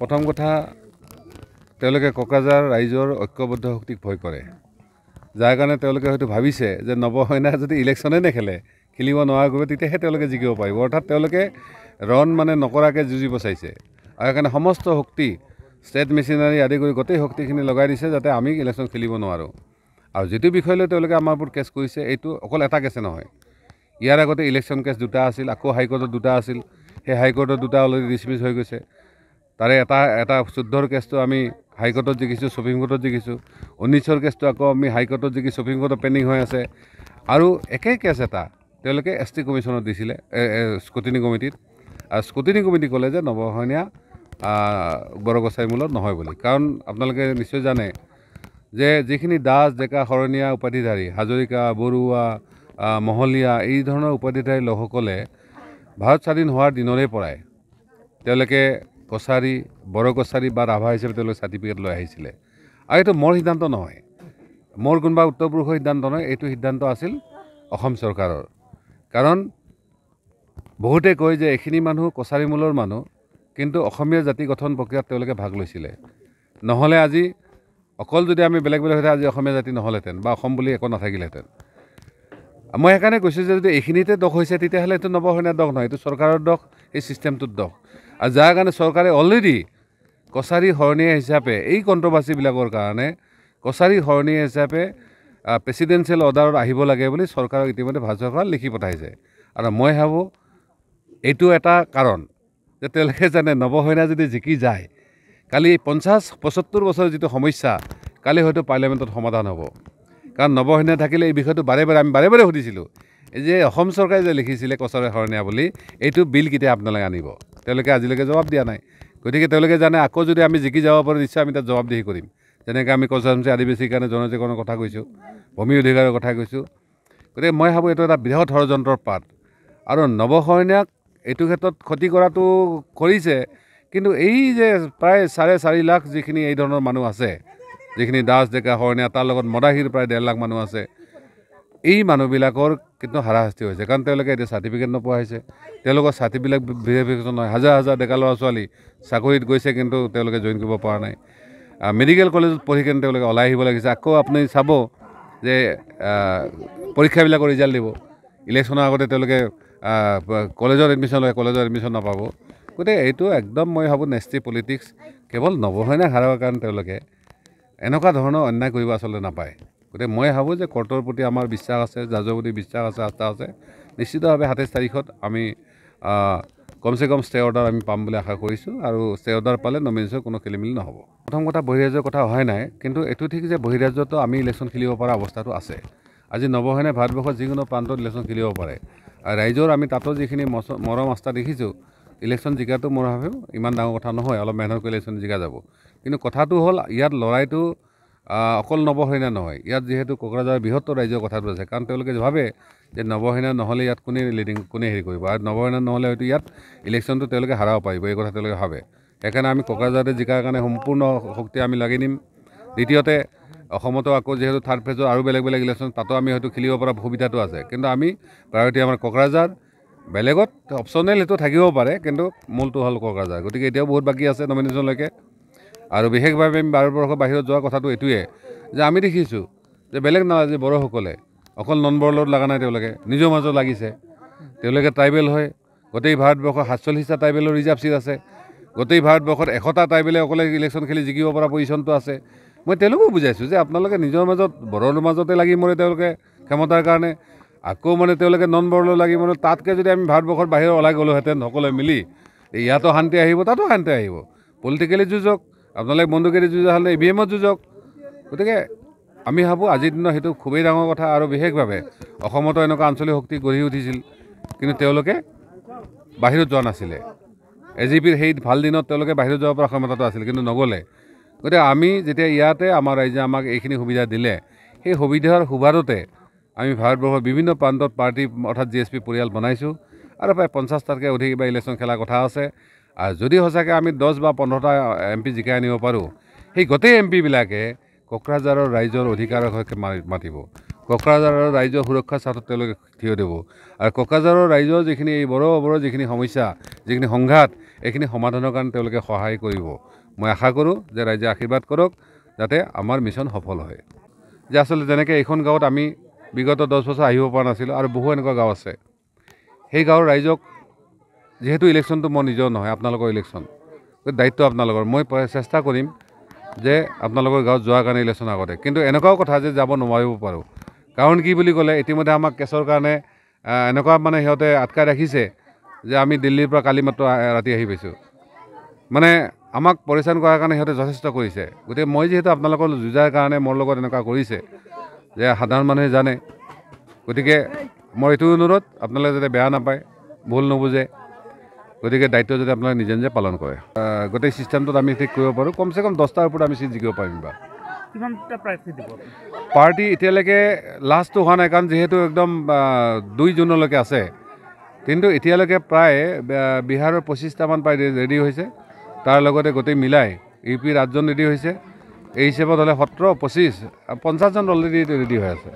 প্ৰথম কথা তেওঁলোকে কক্ৰাঝাৰ ৰাইজৰ ঐক্যবদ্ধ শক্তিক ভয় কৰে যাৰ কাৰণে তেওঁলোকে হয়তো ভাবিছে যে নৱসেনা যদি ইলেকশ্যনেই নেখেলে খেলিব নোৱাৰাকৈ তেতিয়াহে তেওঁলোকে জিকিব পাৰিব অৰ্থাৎ তেওঁলোকে ৰণ মানে নকৰাকৈ যুঁজি বচাইছে আৰু সেইকাৰণে সমস্ত শক্তি ষ্টেট মেচিনাৰী আদি কৰি গোটেই শক্তিখিনি লগাই দিছে যাতে আমি ইলেকশ্যন খেলিব নোৱাৰোঁ আৰু যিটো বিষয়লৈ তেওঁলোকে আমাৰ ওপৰত কেছ কৰিছে এইটো অকল এটা কেছে নহয় ইয়াৰ আগতে ইলেকশ্যন কেছ দুটা আছিল আকৌ হাইকৰ্টত দুটা আছিল সেই হাইকৰ্টৰ দুটা অলৰেডি ডিছমিছ হৈ গৈছে তাৰে এটা এটা চৈধ্যৰ কেছটো আমি হাইকোৰ্টত জিকিছোঁ ছুপ্ৰিম কোৰ্টত জিকিছোঁ ঊনৈছৰ কেছটো আকৌ আমি হাইকোৰ্টত জিকি ছুপ্ৰিম কোৰ্টত পেণ্ডিং হৈ আছে আৰু একেই কেছ এটা তেওঁলোকে এছ টি কমিশ্যনত দিছিলে স্কুটিনি কমিটিত আৰু স্কুটিনি কমিটি ক'লে যে নৱসনীয়া মূলত নহয় বুলি কাৰণ আপোনালোকে নিশ্চয় জানে যে যিখিনি দাস ডেকা শৰণীয়া উপাধিধাৰী হাজৰিকা বৰুৱা মহলীয়া এই ধৰণৰ উপাধিধাৰী লোকসকলে ভাৰত স্বাধীন হোৱাৰ দিনৰে পৰাই তেওঁলোকে কছাৰী বড়ো কছাৰী বা ৰাভা হিচাপে তেওঁলোকে চাৰ্টিফিকেট লৈ আহিছিলে আৰু এইটো মোৰ সিদ্ধান্ত নহয় মোৰ কোনোবা উত্তৰ পুৰুষৰ সিদ্ধান্ত নহয় এইটো সিদ্ধান্ত আছিল অসম চৰকাৰৰ কাৰণ বহুতে কয় যে এইখিনি মানুহ কছাৰী মূলৰ মানুহ কিন্তু অসমীয়া জাতি গঠন প্ৰক্ৰিয়াত তেওঁলোকে ভাগ লৈছিলে নহ'লে আজি অকল যদি আমি বেলেগ বেলেগ হৈ আজি অসমীয়া জাতি নহ'লহেঁতেন বা অসম বুলি একো নাথাকিলেহেঁতেন মই সেইকাৰণে কৈছোঁ যে যদি এইখিনিতে দোষ হৈছে তেতিয়াহ'লে এইটো নৱসেনীয়া দোষ নহয় এইটো চৰকাৰৰ দোষ এই ছিষ্টেমটোৰ দোষ আৰু যাৰ কাৰণে চৰকাৰে অলৰেডি কছাৰী শৰণীয়া হিচাপে এই কণ্ট্ৰভাৰ্চিবিলাকৰ কাৰণে কছাৰী শৰণীয়া হিচাপে প্ৰেচিডেঞ্চিয়েল অৰ্ডাৰত আহিব লাগে বুলি চৰকাৰক ইতিমধ্যে ভাৰত চৰকাৰ লিখি পঠাইছে আৰু মই ভাবোঁ এইটো এটা কাৰণ যে তেওঁলোকে জানে নৱসেনা যদি জিকি যায় কালি পঞ্চাছ পঁচসত্তৰ বছৰৰ যিটো সমস্যা কালি হয়তো পাৰ্লিয়ামেণ্টত সমাধান হ'ব কাৰণ নৱসেনা থাকিলে এই বিষয়টো বাৰে বাৰে আমি বাৰে বাৰে সুধিছিলোঁ যে অসম চৰকাৰে যে লিখিছিলে কছাৰে শৰণীয়া বুলি এইটো বিল কেতিয়া আপোনালোকে আনিব তেওঁলোকে আজিলৈকে জবাব দিয়া নাই গতিকে তেওঁলোকে জানে আকৌ যদি আমি জিকি যাব পাৰোঁ নিশ্চয় আমি তাত জবাবদিহি কৰিম যেনেকৈ আমি কচৰামচি আদিবাসীৰ কাৰণে জনজীৱনৰ কথা কৈছোঁ ভূমি অধিকাৰৰ কথা কৈছোঁ গতিকে মই ভাবোঁ এইটো এটা বৃহৎ ষড়যন্ত্ৰৰ পাঠ আৰু নৱশৰণীয়াক এইটো ক্ষেত্ৰত ক্ষতি কৰাটো কৰিছে কিন্তু এই যে প্ৰায় চাৰে চাৰি লাখ যিখিনি এই ধৰণৰ মানুহ আছে যিখিনি দাস ডেকা শৰণীয়া তাৰ লগত মদাহীৰ প্ৰায় ডেৰ লাখ মানুহ আছে এই মানুহবিলাকৰ কিন্তু হাৰাশাস্তি হৈছে কাৰণ তেওঁলোকে এতিয়া চাৰ্টিফিকেট নোপোৱা হৈছে তেওঁলোকৰ চাৰ্টিফিকেট ভেৰিফিকেশ্যন নহয় হাজাৰ হাজাৰ ডেকা ল'ৰা ছোৱালী চাকৰিত গৈছে কিন্তু তেওঁলোকে জইন কৰিব পৰা নাই মেডিকেল কলেজত পঢ়ি কিনে তেওঁলোকে ওলাই আহিব লাগিছে আকৌ আপুনি চাব যে পৰীক্ষাবিলাকৰ ৰিজাল্ট দিব ইলেকশ্যনৰ আগতে তেওঁলোকে কলেজত এডমিশ্যন লয় কলেজত এডমিশ্যন নাপাব গতিকে এইটো একদম মই ভাবোঁ নেষ্টি পলিটিক্স কেৱল নৱসেনা হাৰাবৰ কাৰণে তেওঁলোকে এনেকুৱা ধৰণৰ অন্যায় কৰিব আচলতে নাপায় গতিকে মই ভাবোঁ যে কৰ্টৰ প্ৰতি আমাৰ বিশ্বাস আছে জাজৰ প্ৰতি বিশ্বাস আছে আস্থা আছে নিশ্চিতভাৱে সাতাইছ তাৰিখত আমি কমচে কম ষ্টে অৰ্ডাৰ আমি পাম বুলি আশা কৰিছোঁ আৰু ষ্টে অৰ্ডাৰ পালে নমিনেশ্যন কোনো খেলিমেলি নহ'ব প্ৰথম কথা বহিৰাজ্যৰ কথা অহাই নাই কিন্তু এইটো ঠিক যে বহিৰাজ্যতো আমি ইলেকশ্যন খেলিব পৰা অৱস্থাটো আছে আজি নৱসেনে ভাৰতবৰ্ষত যিকোনো প্ৰান্তত ইলেকশ্যন খেলিব পাৰে আৰু ৰাইজৰ আমি তাতো যিখিনি মৰম আস্থা দেখিছোঁ ইলেকশ্যন জিকাটো মোৰ ভাবে ইমান ডাঙৰ কথা নহয় অলপ মেহনত কৰিলে ইলেকশ্যন জিকা যাব কিন্তু কথাটো হ'ল ইয়াত লৰাইটো অকল নৱসেনা নহয় ইয়াত যিহেতু কোকৰাঝাৰ বৃহত্তৰ ৰাজ্যৰ কথাটো আছে কাৰণ তেওঁলোকে ভাবে যে নৱসেনা নহ'লে ইয়াত কোনে লিডিং কোনে হেৰি কৰিব আৰু নৱসেনা নহ'লে হয়তো ইয়াত ইলেকশ্যনটো তেওঁলোকে হাৰাব পাৰিব এই কথা তেওঁলোকে ভাবে সেইকাৰণে আমি কোকৰাঝাৰতে জিকাৰ কাৰণে সম্পূৰ্ণ শক্তি আমি লাগি নিম দ্বিতীয়তে অসমতো আকৌ যিহেতু থাৰ্ড ফেজৰ আৰু বেলেগ বেলেগ ইলেকশ্যন তাতো আমি হয়তো খেলিব পৰা সুবিধাটো আছে কিন্তু আমি প্ৰায়ৰিটি আমাৰ কোকৰাঝাৰ বেলেগত অপচনেল সেইটো থাকিব পাৰে কিন্তু মূলটো হ'ল কোকৰাঝাৰ গতিকে এতিয়াও বহুত বাকী আছে নমিনেশ্যনলৈকে আৰু বিশেষভাৱে আমি ভাৰতবৰ্ষৰ বাহিৰত যোৱা কথাটো এইটোৱে যে আমি দেখিছোঁ যে বেলেগ নালাগে বড়োসকলে অকল নন বৰলত লগা নাই তেওঁলোকে নিজৰ মাজত লাগিছে তেওঁলোকে ট্ৰাইবেল হয় গোটেই ভাৰতবৰ্ষৰ সাতচল্লিছটা ট্ৰাইবেলৰ ৰিজাৰ্ভ চিট আছে গোটেই ভাৰতবৰ্ষত এশটা ট্ৰাইবেলে অকলে ইলেকশ্যন খেলি জিকিব পৰা পজিশ্যনটো আছে মই তেওঁলোকো বুজাইছোঁ যে আপোনালোকে নিজৰ মাজত বড়োৰ মাজতে লাগি মৰে তেওঁলোকে ক্ষমতাৰ কাৰণে আকৌ মানে তেওঁলোকে নন বৰ্ডলৈ লাগি মানে তাতকৈ যদি আমি ভাৰতবৰ্ষৰ বাহিৰত ওলাই গ'লোহেঁতেন সকলোৱে মিলি ইয়াতো শান্তি আহিব তাতো শান্তি আহিব পলিটিকেলি যুঁজক আপোনালোকে বন্দুকেৰে যুঁজা হ'লে ই e ভি এমত যুঁজক গতিকে আমি ভাবোঁ আজিৰ দিনত সেইটো খুবেই ডাঙৰ কথা আৰু বিশেষভাৱে অসমতো এনেকুৱা আঞ্চলিক শক্তি গঢ়ি উঠিছিল কিন্তু তেওঁলোকে বাহিৰত যোৱা নাছিলে এ জি পিৰ সেই ভাল দিনত তেওঁলোকে বাহিৰত যাব পৰা ক্ষমতাটো আছিল কিন্তু নগ'লে গতিকে আমি যেতিয়া ইয়াতে আমাৰ ৰাইজে আমাক এইখিনি সুবিধা দিলে সেই সুবিধাৰ সুবাদতে আমি ভাৰতবৰ্ষৰ বিভিন্ন প্ৰান্তত পাৰ্টি অৰ্থাৎ জি এছ পি পৰিয়াল বনাইছোঁ আৰু প্ৰায় পঞ্চাছটাতকৈ অধিক কিবা ইলেকশ্যন খেলাৰ কথা আছে আৰু যদি সঁচাকৈ আমি দহ বা পোন্ধৰটা এম পি জিকাই আনিব পাৰোঁ সেই গোটেই এম পিবিলাকে কোকৰাঝাৰৰ ৰাইজৰ অধিকাৰৰ হকে মাতিব কোকৰাঝাৰৰ ৰাইজৰ সুৰক্ষাৰ স্বাৰ্থত তেওঁলোকে থিয় দিব আৰু কোকৰাঝাৰৰ ৰাইজৰ যিখিনি এই বড়ো অবড়ো যিখিনি সমস্যা যিখিনি সংঘাত এইখিনি সমাধানৰ কাৰণে তেওঁলোকে সহায় কৰিব মই আশা কৰোঁ যে ৰাইজে আশীৰ্বাদ কৰক যাতে আমাৰ মিছন সফল হয় যে আচলতে যেনেকৈ এইখন গাঁৱত আমি বিগত দহ বছৰ আহিব পৰা নাছিলোঁ আৰু বহু এনেকুৱা গাঁও আছে সেই গাঁৱৰ ৰাইজক যিহেতু ইলেকশ্যনটো মই নিজৰ নহয় আপোনালোকৰ ইলেকশ্যন দায়িত্ব আপোনালোকৰ মই চেষ্টা কৰিম যে আপোনালোকৰ গাঁৱত যোৱাৰ কাৰণে ইলেকশ্যন আগতে কিন্তু এনেকুৱাও কথা যে যাব নোৱাৰিব পাৰোঁ কাৰণ কি বুলি ক'লে ইতিমধ্যে আমাক কেছৰ কাৰণে এনেকুৱা মানে সিহঁতে আটকাই ৰাখিছে যে আমি দিল্লীৰ পৰা কালি মাত্ৰ ৰাতি আহি পাইছোঁ মানে আমাক পৰিচালন কৰাৰ কাৰণে সিহঁতে যথেষ্ট কৰিছে গতিকে মই যিহেতু আপোনালোকৰ যুঁজাৰ কাৰণে মোৰ লগত এনেকুৱা কৰিছে যে সাধাৰণ মানুহে জানে গতিকে মই এইটো অনুৰোধ আপোনালোকে যাতে বেয়া নাপায় ভুল নুবুজে গতিকে দায়িত্ব যদি আপোনালোকে নিজে নিজে পালন কৰে গোটেই চিষ্টেমটোত আমি ঠিক কৰিব পাৰোঁ কমচে কম দহটাৰ ওপৰত আমি চিট জিকিব পাৰিম বা পাৰ্টি এতিয়ালৈকে লাষ্টটো হোৱা নাই কাৰণ যিহেতু একদম দুই জুনলৈকে আছে কিন্তু এতিয়ালৈকে প্ৰায় বিহাৰৰ পঁচিছটামান প্ৰায় ৰেডি হৈছে তাৰ লগতে গোটেই মিলাই ইউ পিৰ আঠজন ৰেডি হৈছে এই হিচাপত হ'লে সত্ৰ পঁচিছ পঞ্চাছজন অলৰেডি ৰেডি হৈ আছে